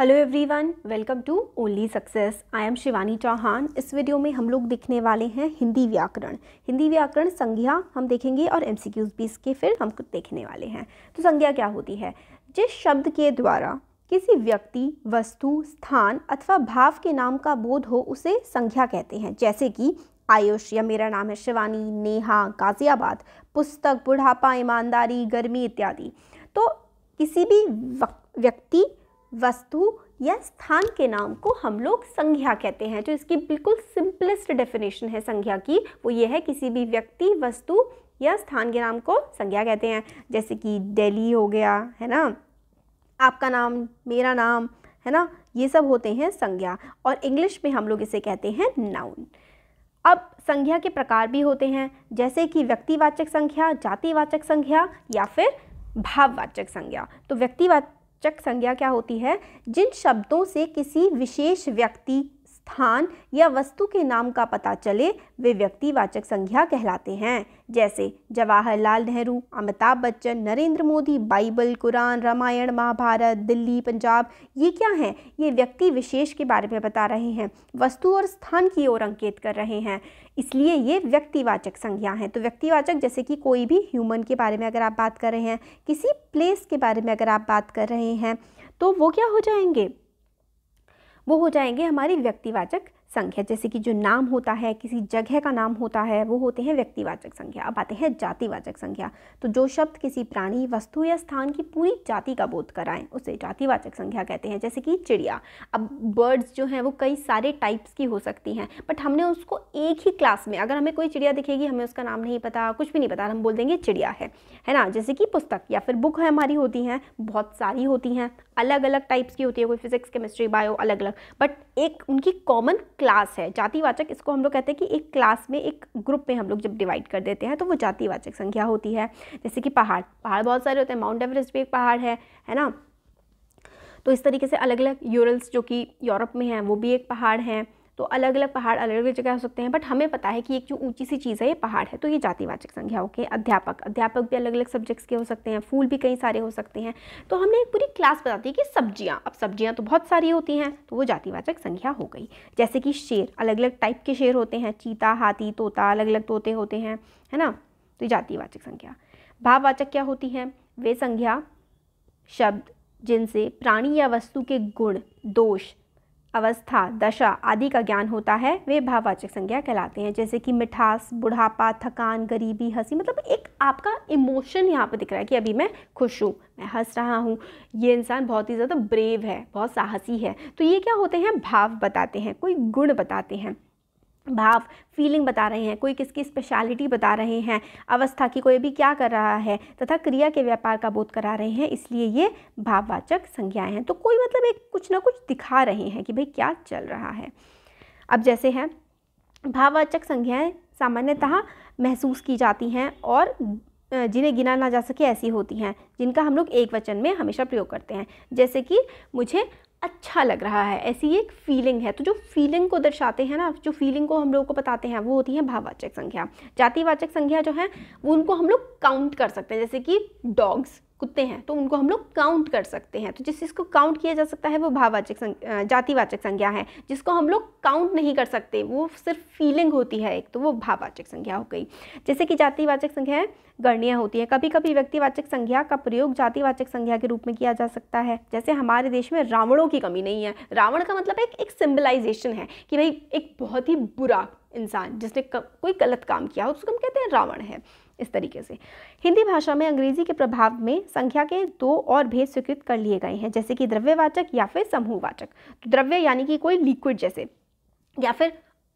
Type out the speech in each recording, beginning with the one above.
hello everyone welcome to only success I am Shivani Chauhan इस video में हम लोग देखने वाले हैं हिंदी व्याकरण हिंदी व्याकरण संज्ञा हम देखेंगे और एमसीक्यूज भी इसके फिर हम कुछ देखने वाले हैं तो संज्ञा क्या होती है जिस शब्द के द्वारा किसी व्यक्ति वस्तु स्थान अथवा भाव के नाम का बोध हो उसे संज्ञा कहते हैं जैसे कि आयुष या मेरा नाम है शिवानी नेहा गाजियाबाद पुस्तक बुढ़ापा ईमानदारी गर्मी इत्यादि तो किसी भी व्यक्ति वस्तु या स्थान के नाम को हम लोग संज्ञा कहते हैं जो इसकी बिल्कुल सिंपलेस्ट डेफिनेशन है संज्ञा की वो ये है किसी भी व्यक्ति वस्तु या स्थान के नाम को संज्ञा कहते हैं जैसे कि दिल्ली हो गया है ना आपका नाम मेरा नाम है ना ये सब होते हैं संज्ञा और इंग्लिश में हम लोग इसे कहते हैं नाउन अब संज्ञा के प्रकार भी होते हैं जैसे कि व्यक्तिवाचक संख्या जातिवाचक संख्या या फिर भाववाचक संज्ञा तो व्यक्तिवाच चक संज्ञा क्या होती है जिन शब्दों से किसी विशेष व्यक्ति स्थान या वस्तु के नाम का पता चले वे व्यक्तिवाचक संज्ञा कहलाते हैं जैसे जवाहरलाल नेहरू अमिताभ बच्चन नरेंद्र मोदी बाइबल कुरान रामायण महाभारत दिल्ली पंजाब ये क्या हैं ये व्यक्ति विशेष के बारे में बता रहे हैं वस्तु और स्थान की ओर अंकित कर रहे हैं इसलिए ये व्यक्तिवाचक संज्ञा हैं तो व्यक्तिवाचक जैसे कि कोई भी ह्यूमन के बारे में अगर आप बात कर रहे हैं किसी प्लेस के बारे में अगर आप बात कर रहे हैं तो वो क्या हो जाएंगे वो हो जाएंगे हमारी व्यक्तिवाचक संख्या जैसे कि जो नाम होता है किसी जगह का नाम होता है वो होते हैं व्यक्तिवाचक संख्या अब आते हैं जातिवाचक संख्या तो जो शब्द किसी प्राणी वस्तु या स्थान की पूरी जाति का बोध कराएं उसे जातिवाचक संख्या कहते हैं जैसे कि चिड़िया अब बर्ड्स जो हैं वो कई सारे टाइप्स की हो सकती हैं बट हमने उसको एक ही क्लास में अगर हमें कोई चिड़िया दिखेगी हमें उसका नाम नहीं पता कुछ भी नहीं पता हम बोल देंगे चिड़िया है है ना जैसे कि पुस्तक या फिर बुक हमारी होती हैं बहुत सारी होती हैं अलग अलग टाइप्स की होती है कोई फिजिक्स केमिस्ट्री बायो अलग अलग बट एक उनकी कॉमन क्लास है जातिवाचक इसको हम लोग कहते हैं कि एक क्लास में एक ग्रुप में हम लोग जब डिवाइड कर देते हैं तो वो जातिवाचक संख्या होती है जैसे कि पहाड़ पहाड़ बहुत सारे होते हैं माउंट एवरेस्ट भी एक पहाड़ है है ना तो इस तरीके से अलग अलग यूरल्स जो कि यूरोप में हैं वो भी एक पहाड़ हैं तो अलग अलग पहाड़ अलग अलग जगह हो सकते हैं बट हमें पता है कि एक जो ऊंची सी चीज़ है ये पहाड़ है तो ये जातिवाचक संख्या के अध्यापक अध्यापक भी अलग अलग सब्जेक्ट्स के हो सकते हैं फूल भी कई सारे हो सकते हैं तो हमने एक पूरी क्लास बता दी कि सब्जियाँ अब सब्जियाँ तो बहुत सारी होती हैं तो वो जातिवाचक संख्या हो गई जैसे कि शेर अलग अलग टाइप के शेर होते हैं चीता हाथी तोता अलग अलग तोते होते हैं है ना तो जातिवाचक संख्या भाववाचक क्या होती है वे संख्या शब्द जिनसे प्राणी या वस्तु के गुण दोष अवस्था दशा आदि का ज्ञान होता है वे भाववाचक संज्ञा कहलाते हैं जैसे कि मिठास बुढ़ापा थकान गरीबी हंसी मतलब एक आपका इमोशन यहाँ पर दिख रहा है कि अभी मैं खुश हूँ मैं हंस रहा हूँ ये इंसान बहुत ही ज़्यादा ब्रेव है बहुत साहसी है तो ये क्या होते हैं भाव बताते हैं कोई गुण बताते हैं भाव फीलिंग बता रहे हैं कोई किसकी स्पेशलिटी बता रहे हैं अवस्था की कोई भी क्या कर रहा है तथा क्रिया के व्यापार का बोध करा रहे हैं इसलिए ये भाववाचक संज्ञाएं हैं तो कोई मतलब एक कुछ ना कुछ दिखा रहे हैं कि भाई क्या चल रहा है अब जैसे है भाववाचक संज्ञाएं सामान्यतः महसूस की जाती हैं और जिन्हें गिना ना जा सके ऐसी होती हैं जिनका हम लोग एक वचन में हमेशा प्रयोग करते हैं जैसे कि मुझे अच्छा लग रहा है ऐसी एक फीलिंग है तो जो फीलिंग को दर्शाते हैं ना जो फीलिंग को हम लोगों को बताते हैं वो होती है भाववाचक संख्या जातिवाचक संख्या जो है वो उनको हम लोग काउंट कर सकते हैं जैसे कि डॉग्स कुत्ते हैं तो उनको हम लोग काउंट कर सकते हैं तो जिस चीज़ को काउंट किया जा सकता है वो भाववाचक जातिवाचक संज्ञा है जिसको हम लोग काउंट नहीं कर सकते वो सिर्फ फीलिंग होती है एक तो वो भाववाचक संज्ञा हो गई जैसे कि जातिवाचक संज्ञा गणनीय होती है कभी कभी व्यक्तिवाचक संज्ञा का प्रयोग जातिवाचक संज्ञा के रूप में किया जा सकता है जैसे हमारे देश में रावणों की कमी नहीं है रावण का मतलब एक एक सिम्बलाइजेशन है कि भाई एक बहुत ही बुरा इंसान जिसने कोई गलत काम किया हो उसको हम कहते हैं रावण है इस तरीके से हिंदी भाषा में अंग्रेजी के प्रभाव में संख्या के दो और भेद स्वीकृत कर लिए गए हैं जैसे कि द्रव्यवाचक या फिर समूहवाचक तो द्रव्य यानी कि कोई लिक्विड जैसे या फिर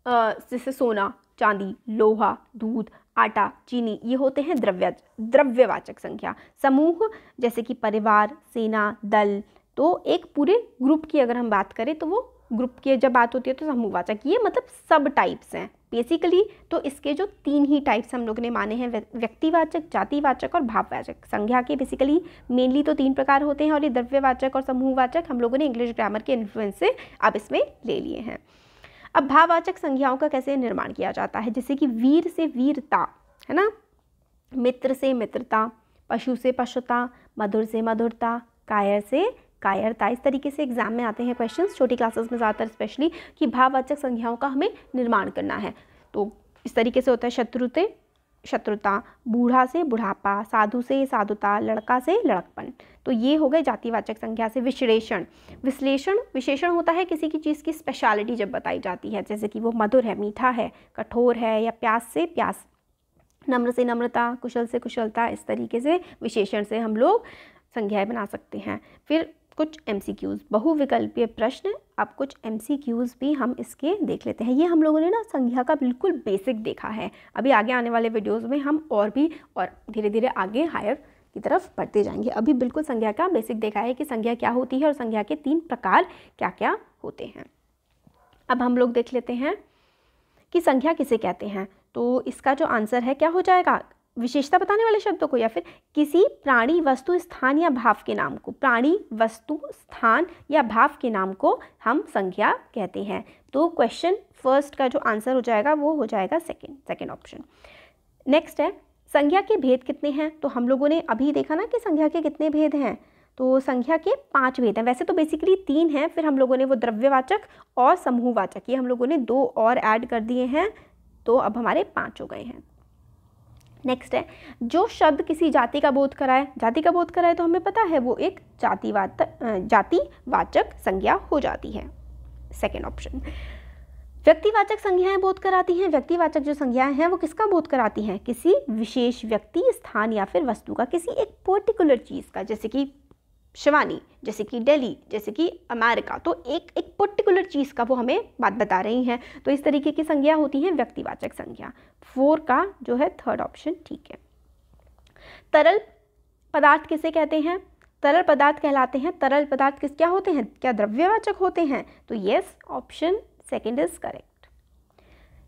जैसे सोना चांदी लोहा दूध आटा चीनी ये होते हैं द्रव्य द्रव्यवाचक संख्या समूह जैसे कि परिवार सेना दल तो एक पूरे ग्रुप की अगर हम बात करें तो वो ग्रुप की जब बात होती है तो समूहवाचक ये मतलब सब टाइप्स हैं बेसिकली तो इसके जो तीन ही टाइप्स हम लोग ने माने हैं व्यक्तिवाचक जातिवाचक और भाववाचक संज्ञा के बेसिकली मेनली तो तीन प्रकार होते हैं और ये द्रव्यवाचक और समूहवाचक हम लोगों ने इंग्लिश ग्रामर के इन्फ्लुएंस से अब इसमें ले लिए हैं अब भाववाचक संज्ञाओं का कैसे निर्माण किया जाता है जैसे कि वीर से वीरता है ना मित्र से मित्रता पशु से पशुता मधुर से मधुरता कायर से कायरता इस तरीके से एग्जाम में आते हैं क्वेश्चंस छोटी क्लासेस में ज़्यादातर स्पेशली कि भाववाचक संज्ञाओं का हमें निर्माण करना है तो इस तरीके से होता है शत्रुते शत्रुता बूढ़ा से बुढ़ापा साधु से साधुता लड़का से लड़कपन तो ये हो गए जातिवाचक संज्ञा से विश्लेषण विश्लेषण विशेषण होता है किसी की चीज़ की स्पेशलिटी जब बताई जाती है जैसे कि वो मधुर है मीठा है कठोर है या प्यास से प्यास नम्र से नम्रता कुशल से कुशलता इस तरीके से विशेषण से हम लोग संज्ञाएँ बना सकते हैं फिर कुछ एम बहुविकल्पीय प्रश्न अब कुछ एम भी हम इसके देख लेते हैं ये हम लोगों ने ना संज्ञा का बिल्कुल बेसिक देखा है अभी आगे आने वाले वीडियोज़ में हम और भी और धीरे धीरे आगे हायर की तरफ बढ़ते जाएंगे अभी बिल्कुल संज्ञा का बेसिक देखा है कि संज्ञा क्या होती है और संज्ञा के तीन प्रकार क्या क्या होते हैं अब हम लोग देख लेते हैं कि संख्या किसे कहते हैं तो इसका जो आंसर है क्या हो जाएगा विशेषता बताने वाले शब्दों को या फिर किसी प्राणी वस्तु स्थान या भाव के नाम को प्राणी वस्तु स्थान या भाव के नाम को हम संज्ञा कहते हैं तो क्वेश्चन फर्स्ट का जो आंसर हो जाएगा वो हो जाएगा सेकेंड सेकेंड ऑप्शन नेक्स्ट है संज्ञा के भेद कितने हैं तो हम लोगों ने अभी देखा ना कि संज्ञा के कितने भेद हैं तो संख्या के पांच भेद हैं वैसे तो बेसिकली तीन हैं फिर हम लोगों ने वो द्रव्यवाचक और समूहवाचक ये हम लोगों ने दो और ऐड कर दिए हैं तो अब हमारे पाँच हो गए हैं नेक्स्ट है जो शब्द किसी जाति का बोध कराए जाति का बोध कराए तो हमें पता है वो एक जातिवाद जातिवाचक संज्ञा हो जाती है सेकेंड ऑप्शन व्यक्तिवाचक संज्ञाएं बोध कराती हैं व्यक्तिवाचक जो संज्ञाएं हैं वो किसका बोध कराती हैं किसी विशेष व्यक्ति स्थान या फिर वस्तु का किसी एक पर्टिकुलर चीज़ का जैसे कि शिवानी जैसे कि दिल्ली जैसे कि अमेरिका तो एक एक पर्टिकुलर चीज़ का वो हमें बात बता रही हैं तो इस तरीके की संज्ञा होती है व्यक्तिवाचक संज्ञा फोर का जो है थर्ड ऑप्शन ठीक है तरल पदार्थ किसे कहते हैं तरल पदार्थ कहलाते हैं तरल पदार्थ किस क्या होते हैं क्या द्रव्यवाचक होते हैं तो yes option second is correct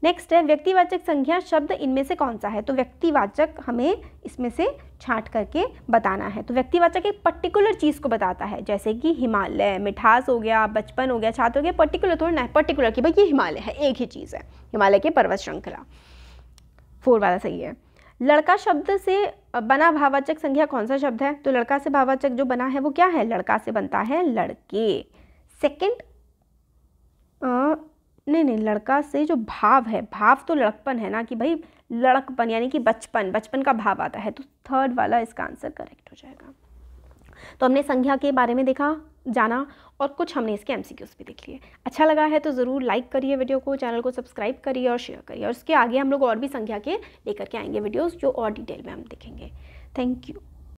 next है व्यक्तिवाचक संज्ञा शब्द इनमें से कौन सा है तो व्यक्तिवाचक हमें इसमें से छाट करके बताना है तो व्यक्तिवाचक एक पर्टिकुलर चीज़ को बताता है जैसे कि हिमालय मिठास हो गया बचपन हो गया छात्र हो गया पर्टिकुलर थोड़ा ना पर्टिकुलर कि भाई ये हिमालय है एक ही चीज़ है हिमालय के पर्वत श्रृंखला फोर वाला सही है लड़का शब्द से बना भावाचक संज्ञा कौन सा शब्द है तो लड़का से भावाचक जो बना है वो क्या है लड़का से बनता है लड़के सेकेंड नहीं नहीं लड़का से जो भाव है भाव तो लड़कपन है ना कि भाई लड़कपन यानी कि बचपन बचपन का भाव आता है तो थर्ड वाला इसका आंसर करेक्ट हो जाएगा तो हमने संज्ञा के बारे में देखा जाना और कुछ हमने इसके एम भी देख लिए अच्छा लगा है तो ज़रूर लाइक करिए वीडियो को चैनल को सब्सक्राइब करिए और शेयर करिए और उसके आगे हम लोग और भी संख्या के लेकर के आएंगे वीडियोज़ जो और डिटेल में हम देखेंगे थैंक यू